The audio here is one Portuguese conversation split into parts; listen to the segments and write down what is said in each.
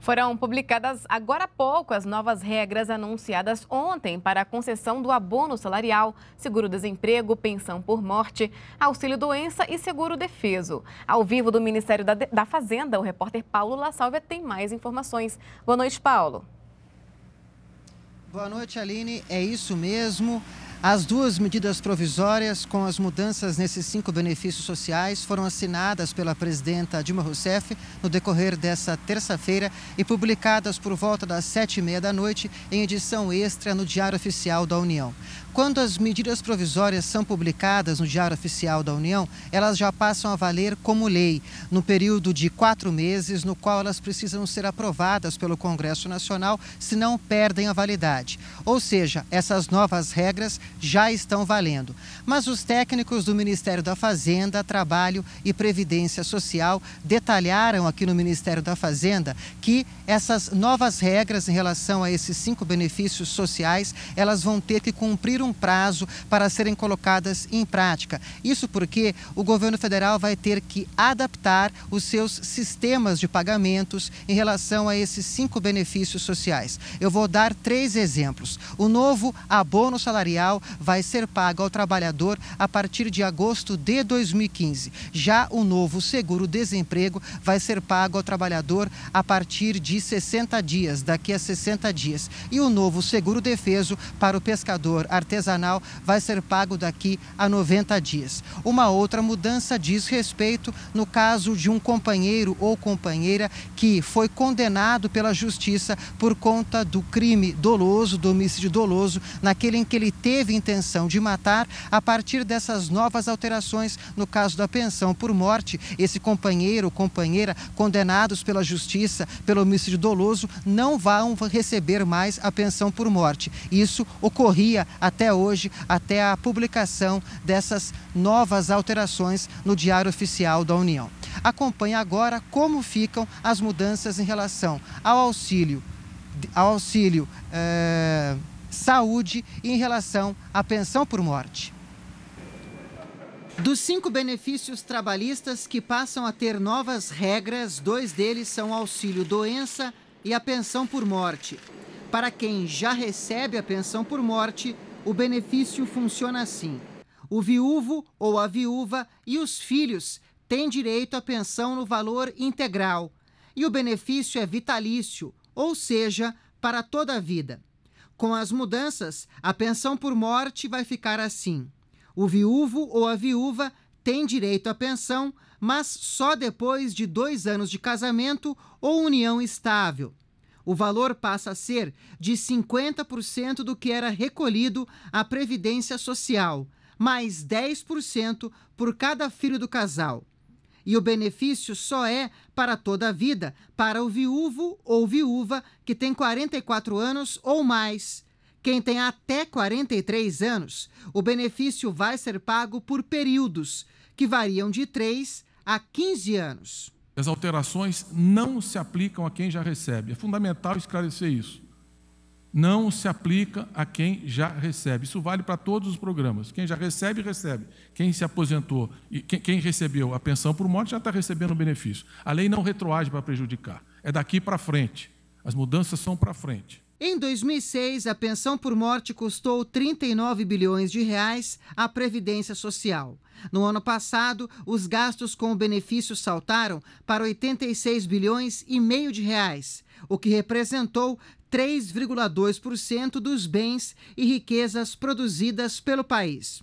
Foram publicadas agora há pouco as novas regras anunciadas ontem para a concessão do abono salarial, seguro-desemprego, pensão por morte, auxílio-doença e seguro-defeso. Ao vivo do Ministério da, da Fazenda, o repórter Paulo La Sálvia tem mais informações. Boa noite, Paulo. Boa noite, Aline. É isso mesmo. As duas medidas provisórias com as mudanças nesses cinco benefícios sociais foram assinadas pela presidenta Dilma Rousseff no decorrer dessa terça-feira e publicadas por volta das sete e meia da noite em edição extra no Diário Oficial da União. Quando as medidas provisórias são publicadas no Diário Oficial da União, elas já passam a valer como lei, no período de quatro meses, no qual elas precisam ser aprovadas pelo Congresso Nacional, senão perdem a validade. Ou seja, essas novas regras já estão valendo. Mas os técnicos do Ministério da Fazenda, Trabalho e Previdência Social detalharam aqui no Ministério da Fazenda que essas novas regras em relação a esses cinco benefícios sociais, elas vão ter que cumprir um prazo para serem colocadas em prática. Isso porque o governo federal vai ter que adaptar os seus sistemas de pagamentos em relação a esses cinco benefícios sociais. Eu vou dar três exemplos. O novo abono salarial vai ser pago ao trabalhador a partir de agosto de 2015. Já o novo seguro-desemprego vai ser pago ao trabalhador a partir de 60 dias, daqui a 60 dias. E o novo seguro-defeso para o pescador artesanal artesanal vai ser pago daqui a 90 dias. Uma outra mudança diz respeito no caso de um companheiro ou companheira que foi condenado pela justiça por conta do crime doloso, do homicídio doloso, naquele em que ele teve intenção de matar. A partir dessas novas alterações, no caso da pensão por morte, esse companheiro ou companheira condenados pela justiça pelo homicídio doloso não vão receber mais a pensão por morte. Isso ocorria até até hoje, até a publicação dessas novas alterações no Diário Oficial da União. Acompanhe agora como ficam as mudanças em relação ao auxílio, ao auxílio é, saúde e em relação à pensão por morte. Dos cinco benefícios trabalhistas que passam a ter novas regras, dois deles são auxílio doença e a pensão por morte. Para quem já recebe a pensão por morte, o benefício funciona assim: o viúvo ou a viúva e os filhos têm direito à pensão no valor integral. E o benefício é vitalício, ou seja, para toda a vida. Com as mudanças, a pensão por morte vai ficar assim: o viúvo ou a viúva tem direito à pensão, mas só depois de dois anos de casamento ou união estável. O valor passa a ser de 50% do que era recolhido à Previdência Social, mais 10% por cada filho do casal. E o benefício só é para toda a vida, para o viúvo ou viúva que tem 44 anos ou mais. Quem tem até 43 anos, o benefício vai ser pago por períodos, que variam de 3 a 15 anos. As alterações não se aplicam a quem já recebe. É fundamental esclarecer isso. Não se aplica a quem já recebe. Isso vale para todos os programas. Quem já recebe, recebe. Quem se aposentou e quem, quem recebeu a pensão por morte já está recebendo o benefício. A lei não retroage para prejudicar. É daqui para frente. As mudanças são para frente. Em 2006, a pensão por morte custou 39 bilhões de reais à Previdência Social. No ano passado, os gastos com o benefício saltaram para 86 bilhões e meio de reais, o que representou 3,2% dos bens e riquezas produzidas pelo país.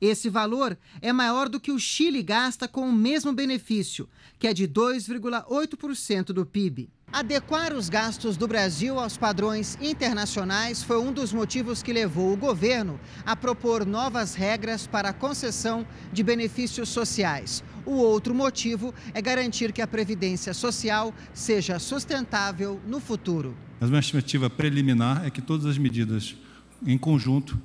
Esse valor é maior do que o Chile gasta com o mesmo benefício, que é de 2,8% do PIB. Adequar os gastos do Brasil aos padrões internacionais foi um dos motivos que levou o governo a propor novas regras para a concessão de benefícios sociais. O outro motivo é garantir que a previdência social seja sustentável no futuro. Mas uma estimativa preliminar é que todas as medidas em conjunto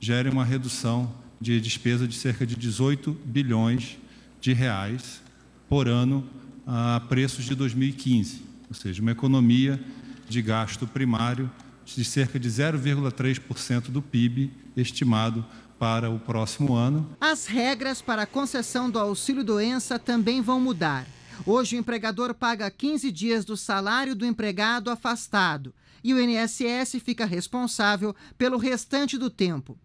gerem uma redução de despesa de cerca de 18 bilhões de reais por ano a preços de 2015 ou seja, uma economia de gasto primário de cerca de 0,3% do PIB estimado para o próximo ano. As regras para a concessão do auxílio-doença também vão mudar. Hoje, o empregador paga 15 dias do salário do empregado afastado e o INSS fica responsável pelo restante do tempo.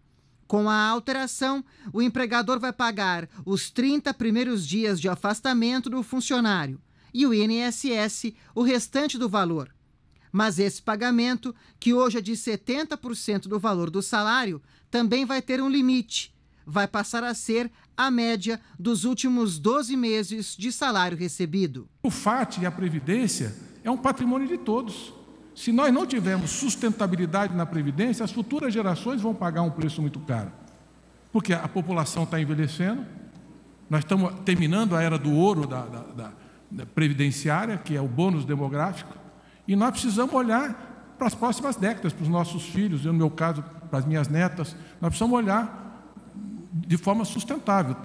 Com a alteração, o empregador vai pagar os 30 primeiros dias de afastamento do funcionário e o INSS o restante do valor. Mas esse pagamento, que hoje é de 70% do valor do salário, também vai ter um limite. Vai passar a ser a média dos últimos 12 meses de salário recebido. O FAT e a Previdência é um patrimônio de todos. Se nós não tivermos sustentabilidade na Previdência, as futuras gerações vão pagar um preço muito caro. Porque a população está envelhecendo, nós estamos terminando a era do ouro da, da, da previdenciária, que é o bônus demográfico, e nós precisamos olhar para as próximas décadas, para os nossos filhos, no meu caso, para as minhas netas, nós precisamos olhar de forma sustentável.